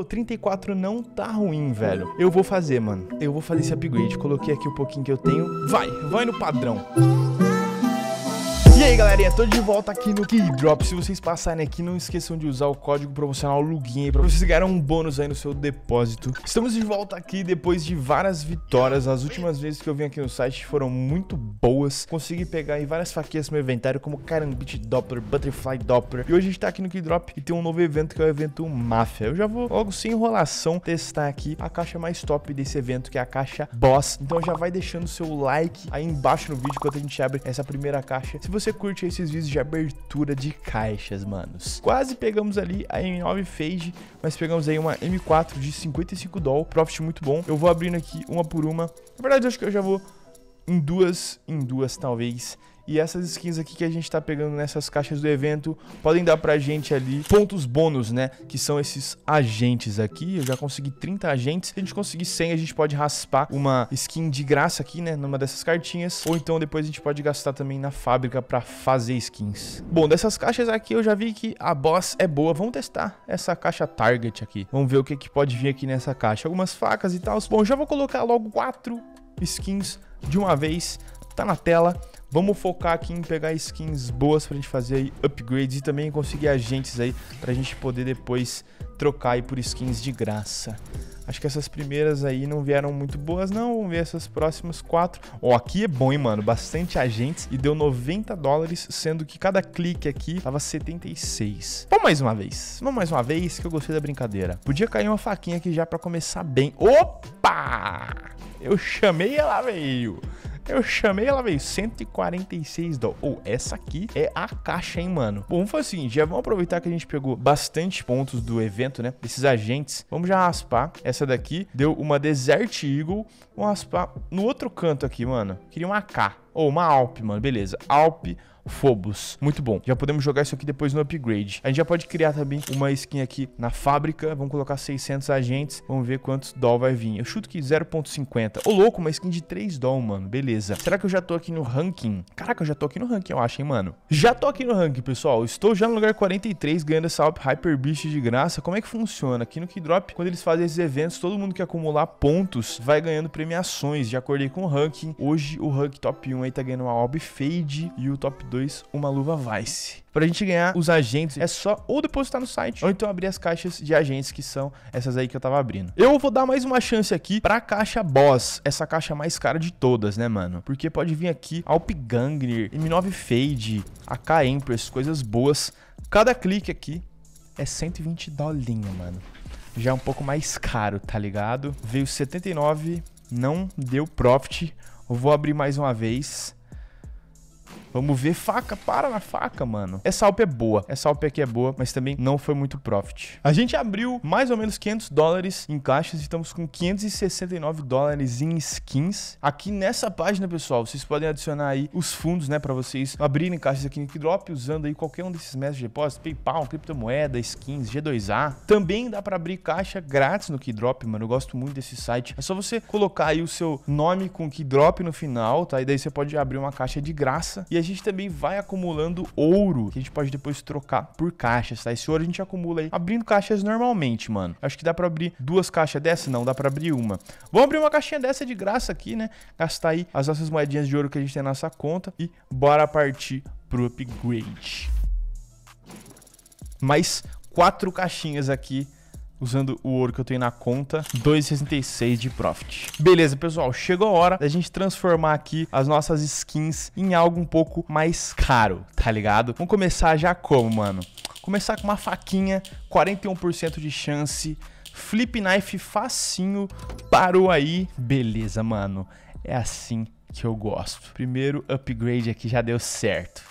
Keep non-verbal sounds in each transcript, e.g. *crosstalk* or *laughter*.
Pô, 34 não tá ruim, velho. Eu vou fazer, mano. Eu vou fazer esse upgrade. Coloquei aqui o pouquinho que eu tenho. Vai, vai no padrão aí galerinha, tô de volta aqui no Keydrop Se vocês passarem aqui, não esqueçam de usar o código promocional LUGIN aí Pra vocês ganharem um bônus aí no seu depósito Estamos de volta aqui depois de várias vitórias As últimas vezes que eu vim aqui no site foram muito boas Consegui pegar aí várias faquias no meu inventário Como Carambit Doppler, Butterfly Doppler E hoje a gente tá aqui no Keydrop e tem um novo evento que é o evento Máfia Eu já vou logo sem enrolação testar aqui a caixa mais top desse evento Que é a caixa Boss Então já vai deixando o seu like aí embaixo no vídeo Enquanto a gente abre essa primeira caixa Se você curte esses vídeos de abertura de caixas, manos. Quase pegamos ali a M9 Phage, mas pegamos aí uma M4 de 55 doll, profit muito bom. Eu vou abrindo aqui uma por uma. Na verdade, acho que eu já vou em duas, em duas talvez. E essas skins aqui que a gente tá pegando nessas caixas do evento podem dar pra gente ali pontos bônus, né? Que são esses agentes aqui. Eu já consegui 30 agentes. Se a gente conseguir 100, a gente pode raspar uma skin de graça aqui, né? Numa dessas cartinhas. Ou então depois a gente pode gastar também na fábrica pra fazer skins. Bom, dessas caixas aqui eu já vi que a boss é boa. Vamos testar essa caixa target aqui. Vamos ver o que, que pode vir aqui nessa caixa. Algumas facas e tal. Bom, já vou colocar logo quatro skins de uma vez tá na tela. Vamos focar aqui em pegar skins boas pra gente fazer aí upgrades e também conseguir agentes aí pra gente poder depois trocar aí por skins de graça. Acho que essas primeiras aí não vieram muito boas não, vamos ver essas próximas quatro. Ó, oh, aqui é bom, hein, mano, bastante agentes e deu 90 dólares, sendo que cada clique aqui tava 76. Vamos mais uma vez, vamos mais uma vez que eu gostei da brincadeira. Podia cair uma faquinha aqui já pra começar bem. Opa! Eu chamei ela, veio! Eu chamei, ela veio 146 dólares. Ou, oh, essa aqui é a caixa, hein, mano? Bom, vamos fazer o seguinte, já vamos aproveitar que a gente pegou bastante pontos do evento, né? Desses agentes. Vamos já raspar essa daqui. Deu uma Desert Eagle. Vamos raspar no outro canto aqui, mano. Queria uma AK. Ou oh, uma Alp, mano, beleza. Alp, Phobos. Muito bom. Já podemos jogar isso aqui depois no upgrade. A gente já pode criar também uma skin aqui na fábrica. Vamos colocar 600 agentes. Vamos ver quantos doll vai vir. Eu chuto que 0.50. Ô, louco, uma skin de 3 doll, mano. Beleza. Será que eu já tô aqui no ranking? Caraca, eu já tô aqui no ranking, eu acho, hein, mano. Já tô aqui no ranking, pessoal. Estou já no lugar 43, ganhando essa Alp Hyper Beast de graça. Como é que funciona? Aqui no Keydrop, quando eles fazem esses eventos, todo mundo que acumular pontos vai ganhando premiações. De acordo com o ranking. Hoje, o ranking top 1 1 aí tá ganhando uma Orb Fade e o top 2 uma luva Vice. Pra gente ganhar os agentes, é só ou depositar no site, ou então abrir as caixas de agentes, que são essas aí que eu tava abrindo. Eu vou dar mais uma chance aqui pra caixa Boss, essa caixa mais cara de todas, né, mano? Porque pode vir aqui Gangner, M9 Fade, AK Empress, coisas boas. Cada clique aqui é 120 dolinho, mano. Já é um pouco mais caro, tá ligado? Veio 79 não deu profit. Eu vou abrir mais uma vez. Vamos ver faca, para na faca, mano. Essa Alp é boa, essa Alp aqui é boa, mas também não foi muito profit. A gente abriu mais ou menos 500 dólares em caixas e estamos com 569 dólares em skins. Aqui nessa página, pessoal, vocês podem adicionar aí os fundos, né, para vocês abrirem caixas aqui no Kidrop, usando aí qualquer um desses métodos de depósito, PayPal, criptomoeda, skins, G2A. Também dá para abrir caixa grátis no Kidrop, mano. Eu gosto muito desse site. É só você colocar aí o seu nome com Kidrop no final, tá? E daí você pode abrir uma caixa de graça. E a gente também vai acumulando ouro, que a gente pode depois trocar por caixas, tá? Esse ouro a gente acumula aí abrindo caixas normalmente, mano. Acho que dá pra abrir duas caixas dessa? Não, dá pra abrir uma. Vamos abrir uma caixinha dessa de graça aqui, né? Gastar aí as nossas moedinhas de ouro que a gente tem na nossa conta e bora partir pro upgrade. Mais quatro caixinhas aqui usando o ouro que eu tenho na conta, 2,66 de profit. Beleza, pessoal, chegou a hora da gente transformar aqui as nossas skins em algo um pouco mais caro, tá ligado? Vamos começar já como, mano? Começar com uma faquinha, 41% de chance, flip knife facinho, parou aí, beleza, mano. É assim que eu gosto. Primeiro upgrade aqui já deu certo.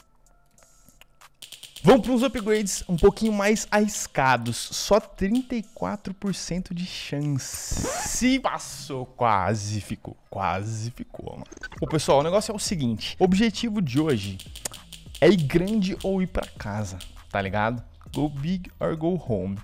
Vamos para uns upgrades um pouquinho mais arriscados. Só 34% de chance. Se passou, quase ficou. Quase ficou, mano. Bom, pessoal, o negócio é o seguinte. O objetivo de hoje é ir grande ou ir para casa, tá ligado? Go big or go home.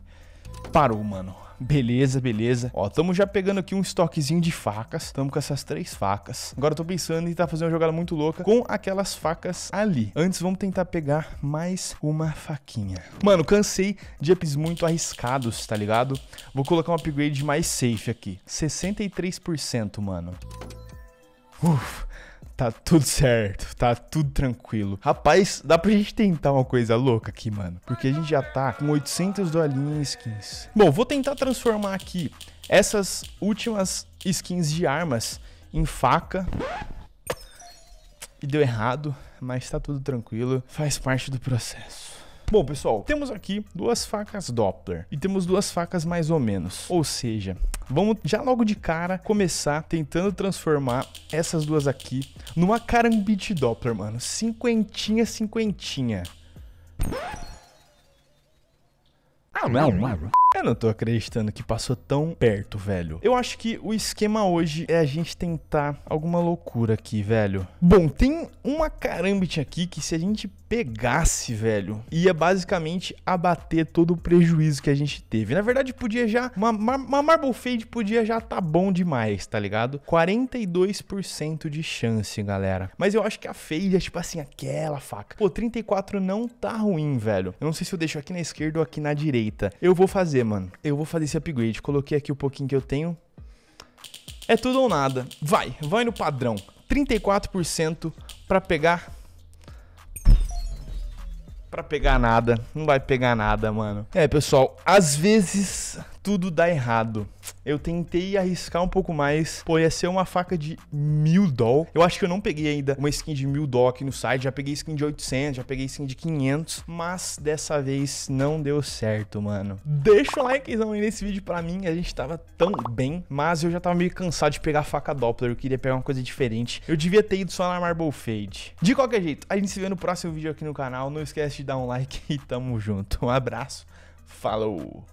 Parou, mano beleza, beleza. Ó, tamo já pegando aqui um estoquezinho de facas. Tamo com essas três facas. Agora eu tô pensando em tá fazendo uma jogada muito louca com aquelas facas ali. Antes, vamos tentar pegar mais uma faquinha. Mano, cansei de ups muito arriscados, tá ligado? Vou colocar um upgrade mais safe aqui. 63%, mano. Ufa. Tá tudo certo, tá tudo tranquilo. Rapaz, dá pra gente tentar uma coisa louca aqui, mano. Porque a gente já tá com 800 dolinhas em skins. Bom, vou tentar transformar aqui essas últimas skins de armas em faca. E deu errado, mas tá tudo tranquilo. Faz parte do processo. Bom, pessoal, temos aqui duas facas Doppler e temos duas facas mais ou menos. Ou seja, vamos já logo de cara começar tentando transformar essas duas aqui numa carambite Doppler, mano. Cinquentinha, cinquentinha. Ah, não, é mano. É eu não tô acreditando que passou tão perto, velho. Eu acho que o esquema hoje é a gente tentar alguma loucura aqui, velho. Bom, tem uma carambit aqui que se a gente pegasse, velho, ia basicamente abater todo o prejuízo que a gente teve. Na verdade, podia já... Uma, uma Marble Fade podia já tá bom demais, tá ligado? 42% de chance, galera. Mas eu acho que a Fade é tipo assim, aquela faca. Pô, 34 não tá ruim, velho. Eu não sei se eu deixo aqui na esquerda ou aqui na direita. Eu vou fazer, mano. Eu vou fazer esse upgrade. Coloquei aqui o pouquinho que eu tenho. É tudo ou nada. Vai, vai no padrão. 34% pra pegar... Pra pegar nada. Não vai pegar nada, mano. É, pessoal, às vezes tudo dá errado. Eu tentei arriscar um pouco mais. Pô, ia ser uma faca de mil doll. Eu acho que eu não peguei ainda uma skin de mil doll aqui no site. Já peguei skin de 800, já peguei skin de 500. Mas dessa vez não deu certo, mano. Deixa o likezão aí nesse vídeo pra mim. A gente tava tão bem. Mas eu já tava meio cansado de pegar faca Doppler. Eu queria pegar uma coisa diferente. Eu devia ter ido só na Marble Fade. De qualquer jeito, a gente se vê no próximo vídeo aqui no canal. Não esquece de dar um like *laughs* e tamo junto. Um abraço. Falou!